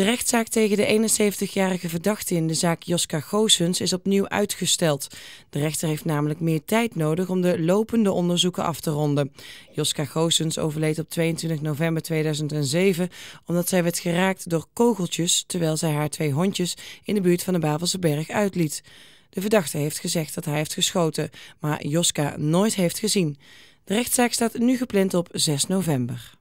De rechtszaak tegen de 71-jarige verdachte in de zaak Joska Goosens is opnieuw uitgesteld. De rechter heeft namelijk meer tijd nodig om de lopende onderzoeken af te ronden. Joska Goosens overleed op 22 november 2007 omdat zij werd geraakt door kogeltjes terwijl zij haar twee hondjes in de buurt van de Bavelse Berg uitliet. De verdachte heeft gezegd dat hij heeft geschoten, maar Joska nooit heeft gezien. De rechtszaak staat nu gepland op 6 november.